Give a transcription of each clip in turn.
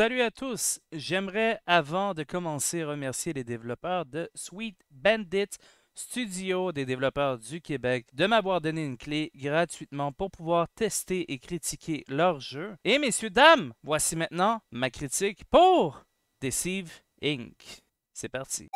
Salut à tous! J'aimerais, avant de commencer, remercier les développeurs de Sweet Bandit Studio, des développeurs du Québec, de m'avoir donné une clé gratuitement pour pouvoir tester et critiquer leur jeu. Et messieurs, dames, voici maintenant ma critique pour Deceive Inc. C'est parti!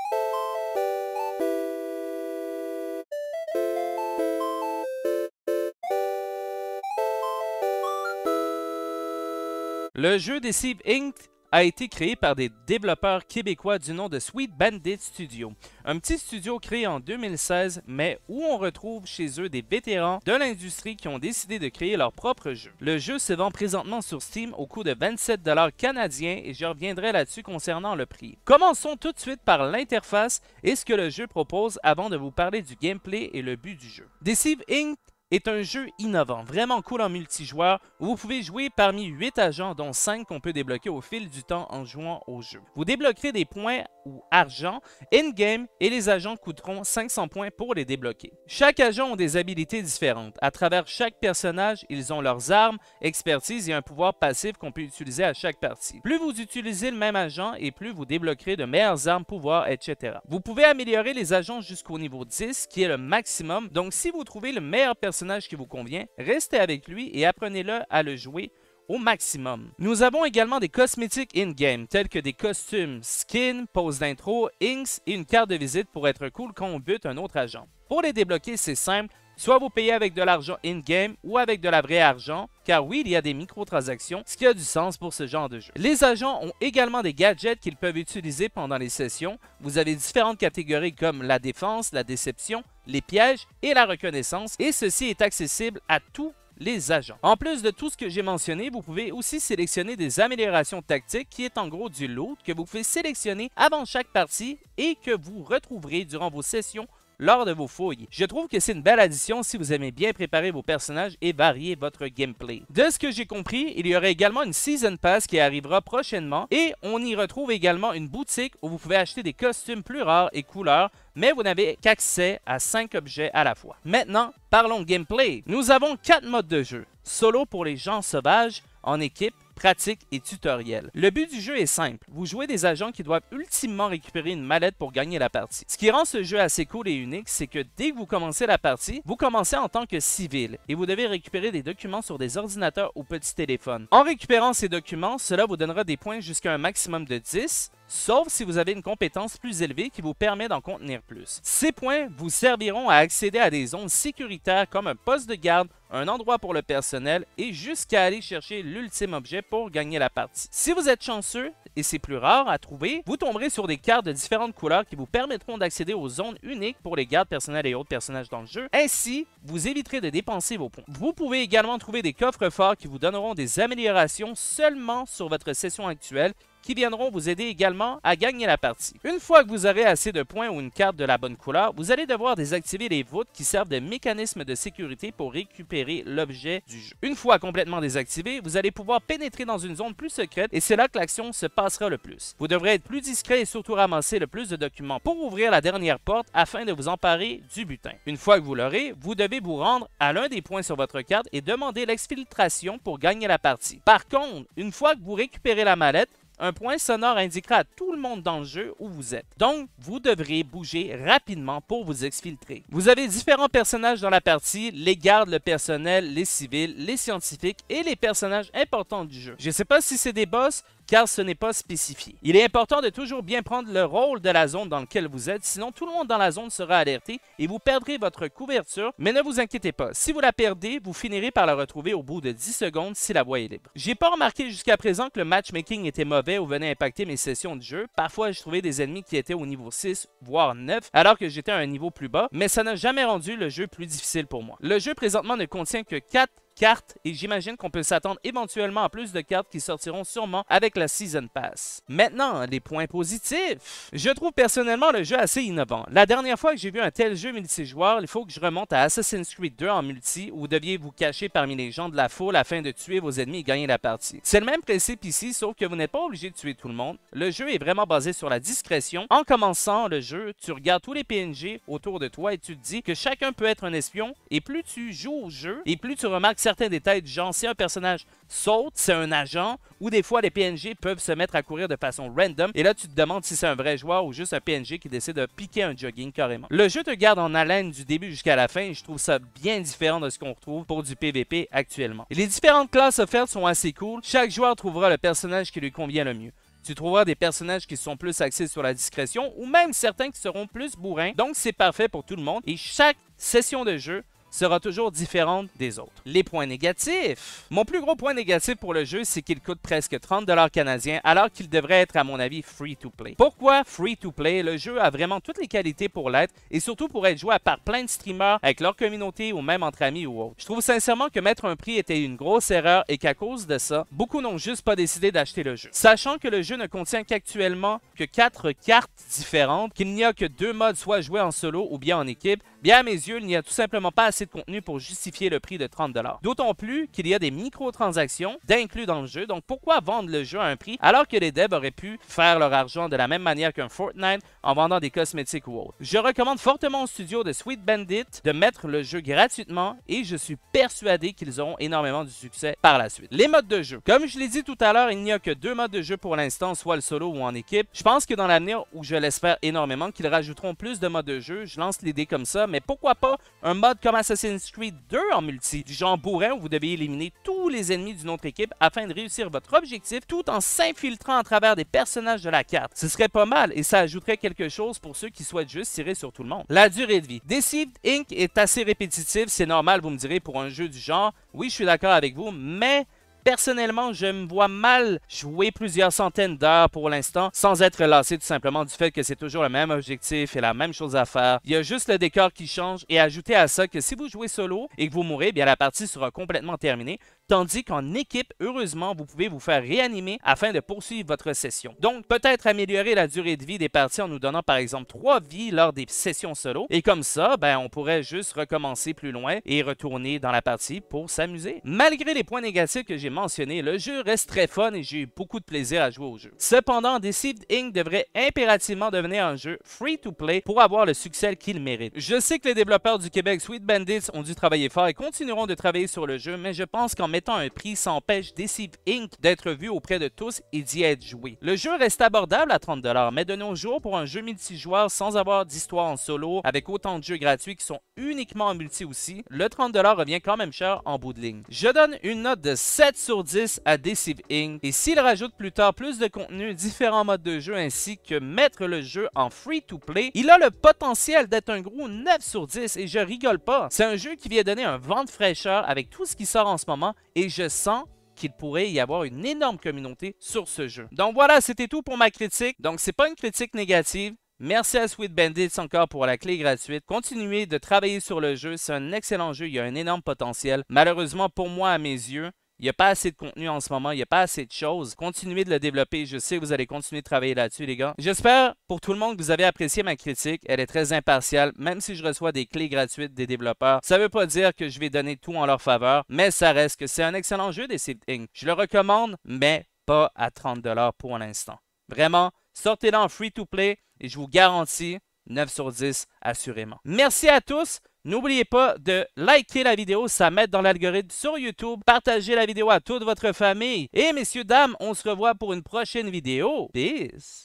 Le jeu Deceive Inc. a été créé par des développeurs québécois du nom de Sweet Bandit Studio, un petit studio créé en 2016, mais où on retrouve chez eux des vétérans de l'industrie qui ont décidé de créer leur propre jeu. Le jeu se vend présentement sur Steam au coût de 27 canadiens et je reviendrai là-dessus concernant le prix. Commençons tout de suite par l'interface et ce que le jeu propose avant de vous parler du gameplay et le but du jeu. Deceive Inc est un jeu innovant, vraiment cool en multijoueur, où vous pouvez jouer parmi 8 agents, dont 5 qu'on peut débloquer au fil du temps en jouant au jeu. Vous débloquerez des points ou argent in-game et les agents coûteront 500 points pour les débloquer. Chaque agent a des habilités différentes. À travers chaque personnage, ils ont leurs armes, expertise et un pouvoir passif qu'on peut utiliser à chaque partie. Plus vous utilisez le même agent et plus vous débloquerez de meilleures armes, pouvoirs, etc. Vous pouvez améliorer les agents jusqu'au niveau 10 qui est le maximum, donc si vous trouvez le meilleur personnage qui vous convient, restez avec lui et apprenez-le à le jouer au maximum. Nous avons également des cosmétiques in-game, tels que des costumes, skins, poses d'intro, inks et une carte de visite pour être cool quand on bute un autre agent. Pour les débloquer, c'est simple, soit vous payez avec de l'argent in-game ou avec de la vraie argent, car oui, il y a des microtransactions, ce qui a du sens pour ce genre de jeu. Les agents ont également des gadgets qu'ils peuvent utiliser pendant les sessions. Vous avez différentes catégories comme la défense, la déception, les pièges et la reconnaissance, et ceci est accessible à tout les agents. En plus de tout ce que j'ai mentionné, vous pouvez aussi sélectionner des améliorations tactiques qui est en gros du loot que vous pouvez sélectionner avant chaque partie et que vous retrouverez durant vos sessions lors de vos fouilles. Je trouve que c'est une belle addition si vous aimez bien préparer vos personnages et varier votre gameplay. De ce que j'ai compris, il y aura également une Season Pass qui arrivera prochainement et on y retrouve également une boutique où vous pouvez acheter des costumes plus rares et couleurs mais vous n'avez qu'accès à 5 objets à la fois. Maintenant, parlons gameplay. Nous avons quatre modes de jeu. Solo pour les gens sauvages, en équipe, pratique et tutoriel. Le but du jeu est simple. Vous jouez des agents qui doivent ultimement récupérer une mallette pour gagner la partie. Ce qui rend ce jeu assez cool et unique, c'est que dès que vous commencez la partie, vous commencez en tant que civil et vous devez récupérer des documents sur des ordinateurs ou petits téléphones. En récupérant ces documents, cela vous donnera des points jusqu'à un maximum de 10 sauf si vous avez une compétence plus élevée qui vous permet d'en contenir plus. Ces points vous serviront à accéder à des zones sécuritaires comme un poste de garde, un endroit pour le personnel et jusqu'à aller chercher l'ultime objet pour gagner la partie. Si vous êtes chanceux, et c'est plus rare à trouver, vous tomberez sur des cartes de différentes couleurs qui vous permettront d'accéder aux zones uniques pour les gardes personnels et autres personnages dans le jeu. Ainsi, vous éviterez de dépenser vos points. Vous pouvez également trouver des coffres forts qui vous donneront des améliorations seulement sur votre session actuelle qui viendront vous aider également à gagner la partie. Une fois que vous aurez assez de points ou une carte de la bonne couleur, vous allez devoir désactiver les voûtes qui servent de mécanisme de sécurité pour récupérer l'objet du jeu. Une fois complètement désactivé, vous allez pouvoir pénétrer dans une zone plus secrète et c'est là que l'action se passera le plus. Vous devrez être plus discret et surtout ramasser le plus de documents pour ouvrir la dernière porte afin de vous emparer du butin. Une fois que vous l'aurez, vous devez vous rendre à l'un des points sur votre carte et demander l'exfiltration pour gagner la partie. Par contre, une fois que vous récupérez la mallette, un point sonore indiquera à tout le monde dans le jeu où vous êtes. Donc, vous devrez bouger rapidement pour vous exfiltrer. Vous avez différents personnages dans la partie, les gardes, le personnel, les civils, les scientifiques et les personnages importants du jeu. Je ne sais pas si c'est des boss, car ce n'est pas spécifié. Il est important de toujours bien prendre le rôle de la zone dans laquelle vous êtes, sinon tout le monde dans la zone sera alerté et vous perdrez votre couverture, mais ne vous inquiétez pas, si vous la perdez, vous finirez par la retrouver au bout de 10 secondes si la voie est libre. J'ai pas remarqué jusqu'à présent que le matchmaking était mauvais ou venait impacter mes sessions de jeu, parfois je trouvais des ennemis qui étaient au niveau 6, voire 9, alors que j'étais à un niveau plus bas, mais ça n'a jamais rendu le jeu plus difficile pour moi. Le jeu présentement ne contient que 4 cartes et j'imagine qu'on peut s'attendre éventuellement à plus de cartes qui sortiront sûrement avec la Season Pass. Maintenant, les points positifs. Je trouve personnellement le jeu assez innovant. La dernière fois que j'ai vu un tel jeu multijoueur, il faut que je remonte à Assassin's Creed 2 en multi où vous deviez vous cacher parmi les gens de la foule afin de tuer vos ennemis et gagner la partie. C'est le même principe ici, sauf que vous n'êtes pas obligé de tuer tout le monde. Le jeu est vraiment basé sur la discrétion. En commençant le jeu, tu regardes tous les PNJ autour de toi et tu te dis que chacun peut être un espion et plus tu joues au jeu et plus tu remarques certains détails du genre si un personnage saute, c'est un agent, ou des fois les PNJ peuvent se mettre à courir de façon random, et là tu te demandes si c'est un vrai joueur ou juste un PNJ qui décide de piquer un jogging carrément. Le jeu te garde en haleine du début jusqu'à la fin, et je trouve ça bien différent de ce qu'on retrouve pour du PVP actuellement. les différentes classes offertes sont assez cool, chaque joueur trouvera le personnage qui lui convient le mieux. Tu trouveras des personnages qui sont plus axés sur la discrétion ou même certains qui seront plus bourrins. Donc c'est parfait pour tout le monde et chaque session de jeu sera toujours différente des autres. Les points négatifs. Mon plus gros point négatif pour le jeu, c'est qu'il coûte presque 30 canadiens alors qu'il devrait être, à mon avis, free to play. Pourquoi free to play? Le jeu a vraiment toutes les qualités pour l'être et surtout pour être joué par plein de streamers avec leur communauté ou même entre amis ou autres. Je trouve sincèrement que mettre un prix était une grosse erreur et qu'à cause de ça, beaucoup n'ont juste pas décidé d'acheter le jeu. Sachant que le jeu ne contient qu'actuellement que 4 cartes différentes, qu'il n'y a que deux modes soit joué en solo ou bien en équipe, Bien à mes yeux, il n'y a tout simplement pas assez de contenu pour justifier le prix de 30 D'autant plus qu'il y a des microtransactions d'inclus dans le jeu, donc pourquoi vendre le jeu à un prix alors que les devs auraient pu faire leur argent de la même manière qu'un Fortnite en vendant des cosmétiques ou autre. Je recommande fortement au studio de Sweet Bandit de mettre le jeu gratuitement et je suis persuadé qu'ils auront énormément de succès par la suite. Les modes de jeu. Comme je l'ai dit tout à l'heure, il n'y a que deux modes de jeu pour l'instant, soit le solo ou en équipe. Je pense que dans l'avenir, où je l'espère énormément, qu'ils rajouteront plus de modes de jeu. Je lance l'idée comme ça, mais pourquoi pas un mode comme Assassin's Creed 2 en multi, du genre bourrin où vous devez éliminer tous les ennemis d'une autre équipe afin de réussir votre objectif tout en s'infiltrant à travers des personnages de la carte. Ce serait pas mal et ça ajouterait quelque chose pour ceux qui souhaitent juste tirer sur tout le monde. La durée de vie. Deceived Inc. est assez répétitive, c'est normal, vous me direz, pour un jeu du genre. Oui, je suis d'accord avec vous, mais personnellement, je me vois mal jouer plusieurs centaines d'heures pour l'instant sans être lassé tout simplement du fait que c'est toujours le même objectif et la même chose à faire. Il y a juste le décor qui change et ajoutez à ça que si vous jouez solo et que vous mourrez, bien la partie sera complètement terminée tandis qu'en équipe, heureusement, vous pouvez vous faire réanimer afin de poursuivre votre session. Donc, peut-être améliorer la durée de vie des parties en nous donnant par exemple 3 vies lors des sessions solo, et comme ça, ben, on pourrait juste recommencer plus loin et retourner dans la partie pour s'amuser. Malgré les points négatifs que j'ai mentionnés, le jeu reste très fun et j'ai eu beaucoup de plaisir à jouer au jeu. Cependant, Deceived Inc. devrait impérativement devenir un jeu free-to-play pour avoir le succès qu'il mérite. Je sais que les développeurs du Québec Sweet Bandits ont dû travailler fort et continueront de travailler sur le jeu, mais je pense qu'en mettant un prix s'empêche Deceive Inc. d'être vu auprès de tous et d'y être joué. Le jeu reste abordable à 30$, mais de nos jours, pour un jeu multijoueur sans avoir d'histoire en solo, avec autant de jeux gratuits qui sont uniquement en multi aussi, le 30$ revient quand même cher en bout de ligne. Je donne une note de 7 sur 10 à Deceive Inc. Et s'il rajoute plus tard plus de contenu, différents modes de jeu ainsi que mettre le jeu en free-to-play, il a le potentiel d'être un gros 9 sur 10 et je rigole pas. C'est un jeu qui vient donner un vent de fraîcheur avec tout ce qui sort en ce moment et je sens qu'il pourrait y avoir une énorme communauté sur ce jeu. Donc voilà, c'était tout pour ma critique. Donc c'est pas une critique négative, Merci à Sweet Bandits encore pour la clé gratuite. Continuez de travailler sur le jeu, c'est un excellent jeu, il y a un énorme potentiel. Malheureusement pour moi à mes yeux, il n'y a pas assez de contenu en ce moment, il n'y a pas assez de choses. Continuez de le développer, je sais que vous allez continuer de travailler là-dessus, les gars. J'espère pour tout le monde que vous avez apprécié ma critique. Elle est très impartiale, même si je reçois des clés gratuites des développeurs. Ça ne veut pas dire que je vais donner tout en leur faveur, mais ça reste que c'est un excellent jeu des Je le recommande, mais pas à 30$ pour l'instant. Vraiment, sortez-le en free-to-play et je vous garantis 9 sur 10 assurément. Merci à tous. N'oubliez pas de liker la vidéo, ça m'aide dans l'algorithme sur YouTube. Partagez la vidéo à toute votre famille. Et messieurs, dames, on se revoit pour une prochaine vidéo. Peace!